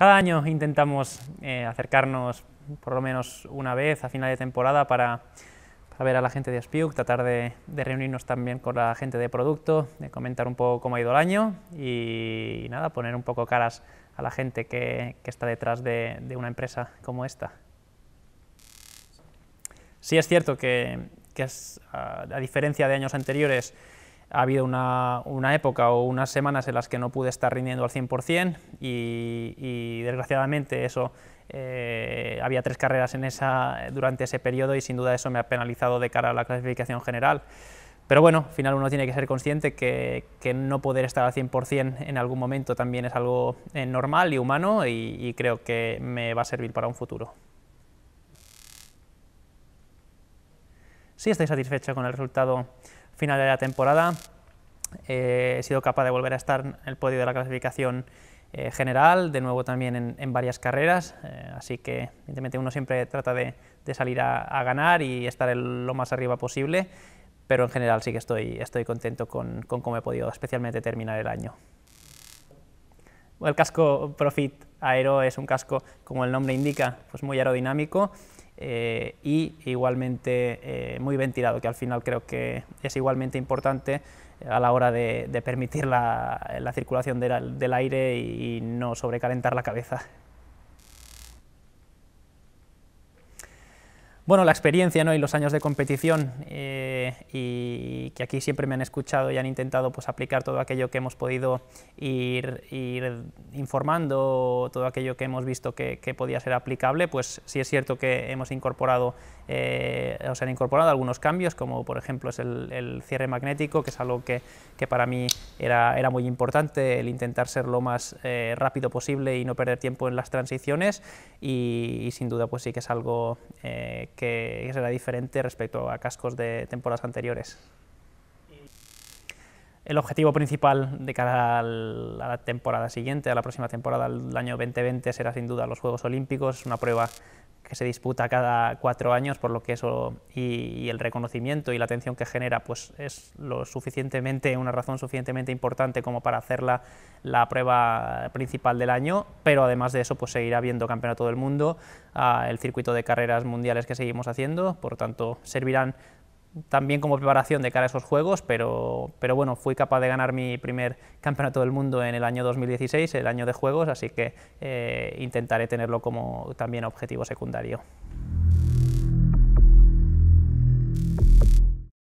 Cada año intentamos eh, acercarnos por lo menos una vez a final de temporada para, ver a la gente de Spiuk, tratar de, reunirnos también con la gente de producto, de comentar un poco cómo ha ido el año y, nada, poner un poco caras a la gente que, está detrás de, una empresa como esta. Sí es cierto que, a diferencia de años anteriores, ha habido una, una, época o unas semanas en las que no pude estar rindiendo al 100% y, y desgraciadamente eso eh, había tres carreras en esa, durante ese periodo y sin duda eso me ha penalizado de cara a la clasificación general. Pero bueno, al final uno tiene que ser consciente que, no poder estar al 100% en algún momento también es algo eh, normal y humano y, y creo que me va a servir para un futuro. Sí estoy satisfecho con el resultado final de la temporada. Eh, he sido capaz de volver a estar en el podio de la clasificación eh, general, de nuevo también en, varias carreras, eh, así que evidentemente uno siempre trata de, salir a, ganar y estar lo más arriba posible, pero en general sí que estoy, estoy contento con, con cómo he podido especialmente terminar el año. El casco Profit Aero es un casco, como el nombre indica, pues muy aerodinámico eh, y igualmente eh, muy ventilado, que al final creo que es igualmente importante eh, a la hora de, permitir la, circulación del aire y no sobrecalentar la cabeza. Bueno, la experiencia y los años de competición eh, y que aquí siempre me han escuchado y han intentado pues, aplicar todo aquello que hemos podido ir, ir informando, todo aquello que hemos visto que, que podía ser aplicable, pues sí es cierto que hemos incorporado eh, han incorporado algunos cambios, como por ejemplo es el, cierre magnético, que es algo que, que para mí era, era, muy importante, el intentar ser lo más eh, rápido posible y no perder tiempo en las transiciones, y, sin duda pues sí que es algo eh, que será diferente respecto a cascos de temporadas anteriores. El objetivo principal de cara a la temporada siguiente, a la próxima temporada, al año 2020, será sin duda los Juegos Olímpicos, una prueba que se disputa cada cuatro años, por lo que eso y, el reconocimiento y la atención que genera pues es lo suficientemente, una razón suficientemente importante como para hacerla la prueba principal del año, pero además de eso pues seguirá habiendo campeonato del mundo, ah, el circuito de carreras mundiales que seguimos haciendo, por tanto servirán también como preparación de cara a esos juegos, pero, bueno, fui capaz de ganar mi primer campeonato del mundo en el año 2016, el año de juegos, así que eh, intentaré tenerlo como también objetivo secundario.